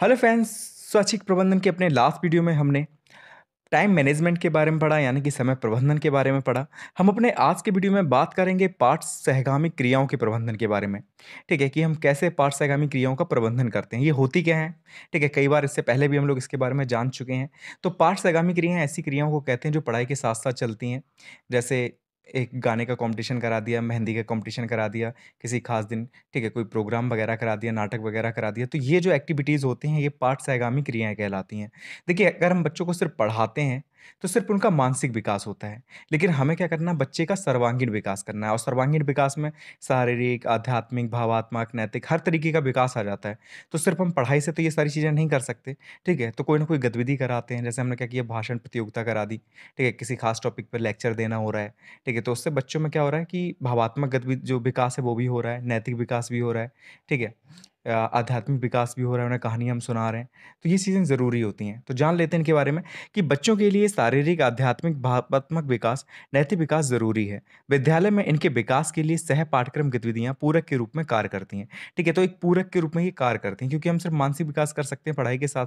Hello friends स्वैच्छिक प्रबंधन के अपने लास्ट वीडियो में हमने टाइम मैनेजमेंट के बारे में पढ़ा यानी कि समय प्रबंधन के बारे में पढ़ा हम अपने आज के वीडियो में बात करेंगे पाठ सहगामी क्रियाओं के प्रबंधन के बारे में ठीक है कि हम कैसे पाठ सहगामी क्रियाओं का प्रबंधन करते हैं ये होती क्या है ठीक है कई बार इससे पहले भी हम लोग इसके बारे में जान चुके हैं तो पाठ सहगामी क्रियाएँ ऐसी क्रियाओं को कहते हैं जो पढ़ाई के साथ साथ चलती हैं जैसे एक गाने का कंपटीशन करा दिया मेहंदी का कंपटीशन करा दिया किसी खास दिन ठीक है कोई प्रोग्राम वगैरह करा दिया नाटक वगैरह करा दिया तो ये जो एक्टिविटीज़ होती हैं ये पाठ सहगामी क्रियाएँ कहलाती हैं देखिए अगर हम बच्चों को सिर्फ पढ़ाते हैं तो सिर्फ उनका मानसिक विकास होता है लेकिन हमें क्या करना है बच्चे का सर्वांगीण विकास करना है और सर्वांगीण विकास में शारीरिक आध्यात्मिक भावात्मक नैतिक हर तरीके का विकास आ जाता है तो सिर्फ हम पढ़ाई से तो ये सारी चीज़ें नहीं कर सकते ठीक है तो कोई ना कोई गतिविधि कराते हैं जैसे हमने क्या किया भाषण प्रतियोगिता करा दी ठीक है किसी खास टॉपिक पर लेक्चर देना हो रहा है ठीक है तो उससे बच्चों में क्या हो रहा है कि भावात्मक गतिविधि जो विकास है वो भी हो रहा है नैतिक विकास भी हो रहा है ठीक है आध्यात्मिक विकास भी हो रहा है, उन्हें कहानियाँ हम सुना रहे हैं। तो ये चीज़ें ज़रूरी होती हैं। तो जान लेते हैं इनके बारे में कि बच्चों के लिए शारीरिक, आध्यात्मिक, भावात्मक विकास, नैतिक विकास ज़रूरी है। विद्यालय में इनके विकास के लिए सह पाठ्यक्रम गतिविधियाँ पूरक के रूप में कार्य करती हैं। ठीक है, तो एक पूरक के रूप में ये कार्य करती हैं क्योंकि हम सिर्फ़ मानसिक विकास कर सकते हैं पढ़ाई के साथ,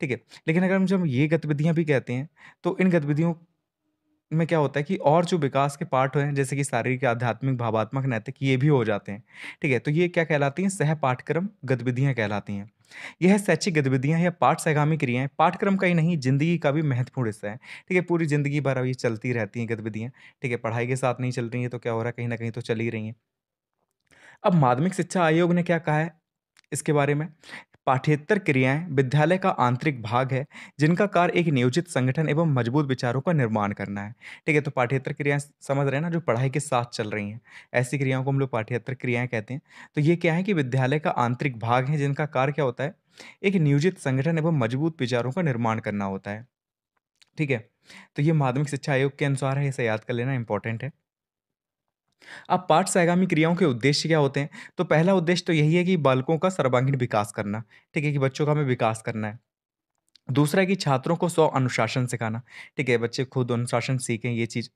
ठीक है। लेकिन अगर हम जब ये गतिविधियाँ भी कहते हैं, तो इन गतिविधियों में क्या होता है कि और जो विकास के पार्ट हैं जैसे कि शारीरिक आध्यात्मिक भावात्मक नैतिक ये भी हो जाते हैं ठीक है तो ये क्या कहलाती हैं सह पाठ्यक्रम गतिविधियाँ कहलाती हैं यह शैक्षिक गतिविधियां या पाठ सहगामी क्रियाएं पाठ्यक्रम का ही नहीं जिंदगी का भी महत्वपूर्ण हिस्सा है ठीक है पूरी जिंदगी भर अब ये चलती रहती हैं गतिविधियां ठीक है पढ़ाई के साथ नहीं चल रही हैं तो क्या हो रहा है कहीं ना कहीं तो चल ही रही हैं अब माध्यमिक शिक्षा आयोग ने क्या कहा है इसके बारे में पाठ्येतर क्रियाएं विद्यालय का आंतरिक भाग है जिनका कार्य एक नियोजित संगठन एवं मजबूत विचारों का निर्माण करना है ठीक है तो पाठ्येतर क्रियाएं समझ रहे हैं ना जो पढ़ाई के साथ चल रही हैं ऐसी क्रियाओं को हम लोग पाठ्येतर क्रियाएं कहते हैं तो ये क्या है कि विद्यालय का आंतरिक भाग है जिनका कार्य क्या होता है एक नियोजित संगठन एवं मजबूत विचारों का निर्माण करना होता है ठीक है तो ये माध्यमिक शिक्षा आयोग के अनुसार है इसे याद कर लेना इंपॉर्टेंट है अब पाठ सहगामी क्रियाओं के उद्देश्य क्या होते हैं तो पहला उद्देश्य तो यही है कि बालकों का सर्वांगीण विकास करना ठीक है कि बच्चों का हमें विकास करना है दूसरा है कि छात्रों को स्व अनुशासन सिखाना ठीक है बच्चे खुद अनुशासन सीखें ये चीज़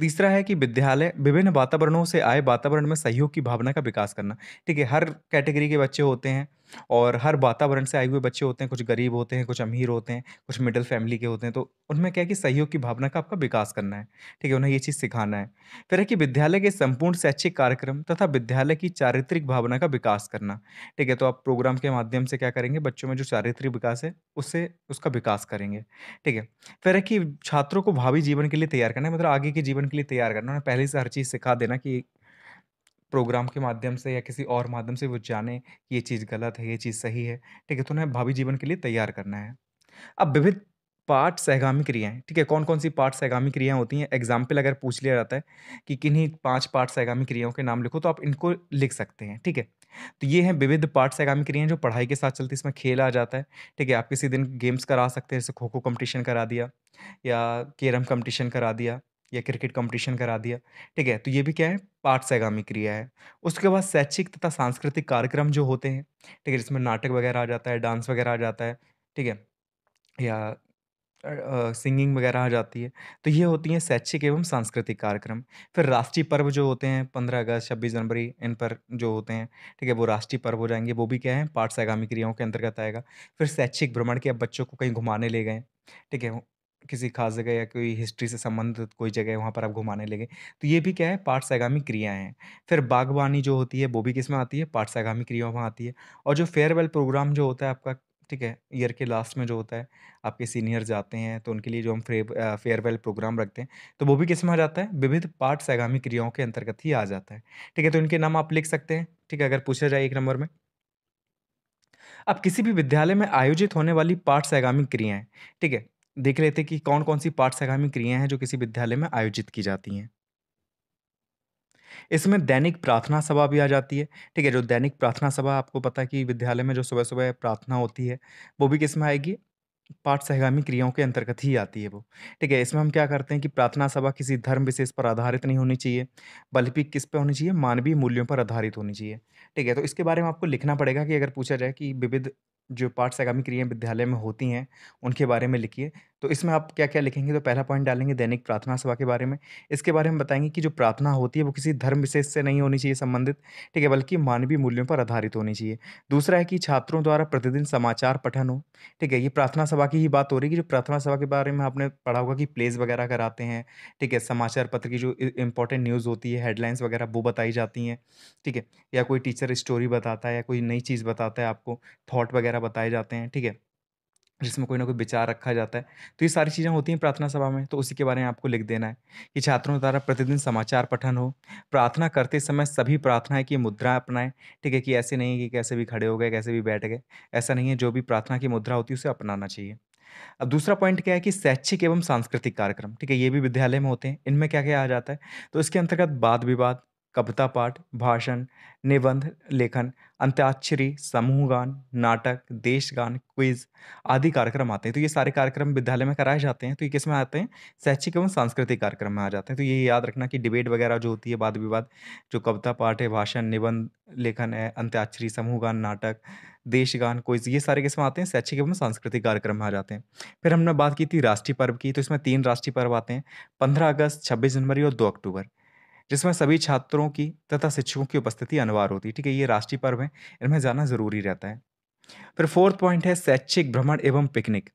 तीसरा है कि विद्यालय विभिन्न वातावरणों से आए वातावरण में सहयोग की भावना का विकास करना ठीक है हर कैटेगरी के बच्चे होते हैं और हर वातावरण से आए हुए बच्चे होते हैं कुछ गरीब होते हैं कुछ अमीर होते हैं कुछ मिडिल फैमिली के होते हैं तो उनमें क्या है कि सहयोग की भावना का आपका विकास करना है ठीक है उन्हें ये चीज़ सिखाना है फिर है कि विद्यालय के संपूर्ण शैक्षिक कार्यक्रम तथा विद्यालय की चारित्रिक भावना का विकास करना ठीक है तो आप प्रोग्राम के माध्यम से क्या करेंगे बच्चों में जो चारित्रिक विकास है उससे उसका विकास करेंगे ठीक है फिर है कि छात्रों को भावी जीवन के लिए तैयार करना है मतलब आगे के जीवन के लिए तैयार करना उन्हें पहले से हर चीज़ सिखा देना कि प्रोग्राम के माध्यम से या किसी और माध्यम से वो जाने कि ये चीज़ गलत है, ये चीज़ सही है, ठीक है? तो उन्हें भावी जीवन के लिए तैयार करना है। अब विविध पाठ सहगामी क्रियाएं ठीक है? कौन-कौन सी पाठ सहगामी क्रियाएँ होती हैं? एग्ज़ाम्पल अगर पूछ लिया जाता है कि किन्हीं पांच पाठ सहगामी क्रियाओं के नाम लिखो, तो आप इनको लिख सकते हैं, ठीक है? तो ये हैं विविध पाठ सहगामी क्रियाएं जो पढ़ाई के साथ चलती है इसमें खेल आ जाता है, ठीक है? आप किसी दिन गेम्स करा सकते हैं, जैसे खो-खो कम्पटिशन करा दिया या कैरम कम्पटिशन करा दिया। या क्रिकेट कंपटीशन करा दिया ठीक है तो ये भी क्या है पाठ्यगामी क्रिया है उसके बाद शैक्षिक तथा सांस्कृतिक कार्यक्रम जो होते हैं ठीक है जिसमें नाटक वगैरह आ जाता है डांस वगैरह आ जाता है ठीक है या सिंगिंग वगैरह आ जाती है तो ये होती हैं शैक्षिक एवं सांस्कृतिक कार्यक्रम फिर राष्ट्रीय पर्व जो होते हैं पंद्रह अगस्त छब्बीस जनवरी इन पर जो होते हैं ठीक है वो राष्ट्रीय पर्व हो जाएंगे वो भी क्या है पाठ सैगामी क्रियाओं के अंतर्गत आएगा फिर शैक्षिक भ्रमण के अब बच्चों को कहीं घुमाने ले गए ठीक है किसी खास जगह या कोई हिस्ट्री से संबंधित कोई जगह वहाँ पर आप घुमाने लगे तो ये भी क्या है पार्श्वगामी क्रियाएँ हैं। फिर बागवानी जो होती है वो भी किस में आती है पार्श्वगामी क्रियाओं में आती है। और जो फेयरवेल प्रोग्राम जो होता है आपका, ठीक है? ईयर के लास्ट में जो होता है, आपके सीनियर जाते हैं तो उनके लिए जो हम फेव फेयरवेल प्रोग्राम रखते हैं, तो वो भी में आ जाता है? विविध पाठ पार्श्वगामी क्रियाओं के अंतर्गत ही आ जाता है। ठीक है? तो इनके नाम आप लिख सकते हैं, ठीक है? अगर पूछा जाए एक नंबर में। अब किसी भी विद्यालय में आयोजित होने वाली पाठ पार्श्वगामी क्रियाएँ, ठीक है? देख लेते कि कौन कौन सी पाठ्यगामी क्रियाएं हैं जो किसी विद्यालय में आयोजित की जाती हैं इसमें दैनिक प्रार्थना सभा भी आ जाती है ठीक है जो दैनिक प्रार्थना सभा आपको पता है कि विद्यालय में जो सुबह सुबह प्रार्थना होती है वो भी किस में आएगी पाठ सहगामी क्रियाओं के अंतर्गत ही आती है वो ठीक है इसमें हम क्या करते हैं कि प्रार्थना सभा किसी धर्म विशेष पर आधारित नहीं होनी चाहिए बल्कि किस पर होनी चाहिए मानवीय मूल्यों पर आधारित होनी चाहिए ठीक है तो इसके बारे में आपको लिखना पड़ेगा कि अगर पूछा जाए कि विविध जो पाठ्य आगामी क्रियाएँ विद्यालय में होती हैं उनके बारे में लिखिए तो इसमें आप क्या क्या लिखेंगे तो पहला पॉइंट डालेंगे दैनिक प्रार्थना सभा के बारे में इसके बारे में बताएंगे कि जो प्रार्थना होती है वो किसी धर्म विशेष से नहीं होनी चाहिए संबंधित ठीक है बल्कि मानवीय मूल्यों पर आधारित होनी चाहिए दूसरा है कि छात्रों द्वारा प्रतिदिन समाचार पठन हो ठीक है ये प्रार्थना सभा की ही बात हो रही है कि जो प्रार्थना सभा के बारे में आपने पढ़ा होगा कि प्लेज वगैरह कराते हैं ठीक है समाचार पत्र की जो इंपॉर्टेंट न्यूज़ होती है हेडलाइंस वगैरह वो बताई जाती हैं ठीक है या कोई टीचर स्टोरी बताता है या कोई नई चीज़ बताता है आपको थॉट वगैरह वगैरह बताए जाते हैं ठीक है जिसमें कोई ना कोई विचार रखा जाता है तो ये सारी चीज़ें होती हैं प्रार्थना सभा में तो उसी के बारे में आपको लिख देना है कि छात्रों द्वारा प्रतिदिन समाचार पठन हो प्रार्थना करते समय सभी प्रार्थनाएं की मुद्रा अपनाएं ठीक है कि ऐसे नहीं कि कैसे भी खड़े हो गए कैसे भी बैठ गए ऐसा नहीं है जो भी प्रार्थना की मुद्रा होती है उसे अपनाना चाहिए अब दूसरा पॉइंट क्या है कि शैक्षिक एवं सांस्कृतिक कार्यक्रम ठीक है ये भी विद्यालय में होते हैं इनमें क्या क्या आ जाता है तो इसके अंतर्गत वाद विवाद कविता पाठ भाषण निबंध लेखन अंत्याक्षरी समूह गान नाटक देश गान क्विज आदि कार्यक्रम आते हैं तो ये सारे कार्यक्रम विद्यालय में कराए जाते हैं तो ये किस में आते हैं शैक्षिक एवं सांस्कृतिक कार्यक्रम में आ जाते हैं तो ये याद रखना कि डिबेट वगैरह जो होती है वाद विवाद जो कविता पाठ है भाषण निबंध लेखन है अंत्याक्षरी समूह गान नाटक देश गान क्विज ये सारे किस्म आते हैं शैक्षिक एवं सांस्कृतिक कार्यक्रम में आ जाते हैं फिर हमने बात की थी राष्ट्रीय पर्व की तो इसमें तीन राष्ट्रीय पर्व आते हैं पंद्रह अगस्त छब्बीस जनवरी और दो अक्टूबर जिसमें सभी छात्रों की तथा शिक्षकों की उपस्थिति अनिवार्य होती है ठीक है ये राष्ट्रीय पर्व है इनमें जाना ज़रूरी रहता है फिर फोर्थ पॉइंट है शैक्षिक भ्रमण एवं पिकनिक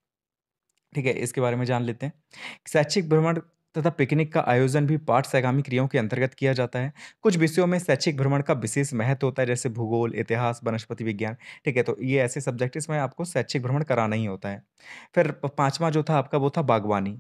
ठीक है इसके बारे में जान लेते हैं शैक्षिक भ्रमण तथा पिकनिक का आयोजन भी पाठ सैगामी क्रियाओं के अंतर्गत किया जाता है कुछ विषयों में शैक्षिक भ्रमण का विशेष महत्व होता है जैसे भूगोल इतिहास वनस्पति विज्ञान ठीक है तो ये ऐसे सब्जेक्ट इसमें आपको शैक्षिक भ्रमण कराना ही होता है फिर पांचवा जो था आपका वो था बागवानी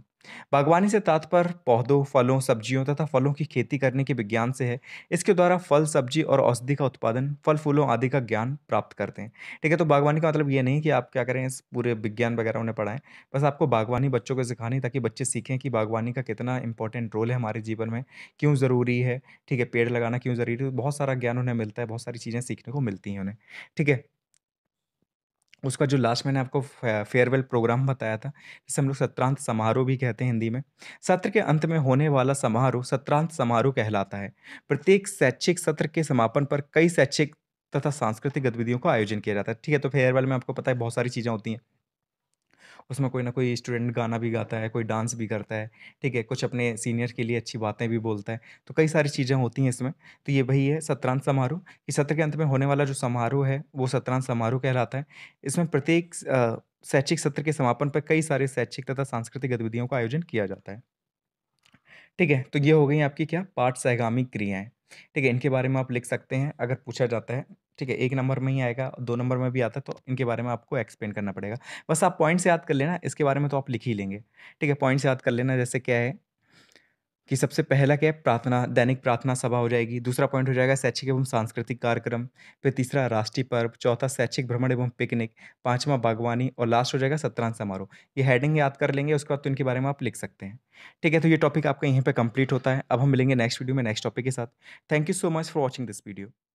बागवानी से तात्पर्य पौधों फलों सब्जियों तथा फलों की खेती करने के विज्ञान से है इसके द्वारा फल सब्जी और औषधि का उत्पादन फल फूलों आदि का ज्ञान प्राप्त करते हैं ठीक है तो बागवानी का मतलब ये नहीं कि आप क्या करें इस पूरे विज्ञान वगैरह उन्हें पढ़ाएं बस आपको बागवानी बच्चों को सिखानी ताकि बच्चे सीखें कि बागवानी का कितना इंपॉर्टेंट रोल है हमारे जीवन में क्यों ज़रूरी है ठीक है पेड़ लगाना क्यों ज़रूरी है तो बहुत सारा ज्ञान उन्हें मिलता है बहुत सारी चीज़ें सीखने को मिलती हैं उन्हें ठीक है उसका जो लास्ट मैंने आपको फेयरवेल प्रोग्राम बताया था जिसे हम लोग सत्रांत समारोह भी कहते हैं हिंदी में सत्र के अंत में होने वाला समारोह सत्रांत समारोह कहलाता है प्रत्येक शैक्षिक सत्र के समापन पर कई शैक्षिक तथा सांस्कृतिक गतिविधियों का आयोजन किया जाता है ठीक है तो फेयरवेल में आपको पता है बहुत सारी चीज़ें होती हैं उसमें कोई ना कोई स्टूडेंट गाना भी गाता है कोई डांस भी करता है ठीक है कुछ अपने सीनियर के लिए अच्छी बातें भी बोलता है तो कई सारी चीज़ें होती हैं इसमें तो ये वही है सत्रांत समारोह कि सत्र के अंत में होने वाला जो समारोह है वो सत्रांत समारोह कहलाता है इसमें प्रत्येक शैक्षिक सत्र के समापन पर कई सारे शैक्षिक तथा सांस्कृतिक गतिविधियों का आयोजन किया जाता है ठीक है तो ये हो गई आपकी क्या पाठ सहगामी क्रियाएँ ठीक है इनके बारे में आप लिख सकते हैं अगर पूछा जाता है ठीक है एक नंबर में ही आएगा दो नंबर में भी आता है तो इनके बारे में आपको एक्सप्लेन करना पड़ेगा बस आप पॉइंट्स याद कर लेना इसके बारे में तो आप लिख ही लेंगे ठीक है पॉइंट्स याद कर लेना जैसे क्या है कि सबसे पहला क्या है प्रार्थना दैनिक प्रार्थना सभा हो जाएगी दूसरा पॉइंट हो जाएगा शैक्षिक एवं सांस्कृतिक कार्यक्रम फिर तीसरा राष्ट्रीय पर्व चौथा शैक्षिक भ्रमण एवं पिकनिक पांचवा बागवानी और लास्ट हो जाएगा सत्रांत समारोह ये हेडिंग याद कर लेंगे उसके बाद तो इनके बारे में आप लिख सकते हैं ठीक है तो ये टॉपिक आपका यहीं पर कंप्लीट होता है अब हम मिलेंगे नेक्स्ट वीडियो में नेक्स्ट टॉपिक के साथ thank you so much for watching this video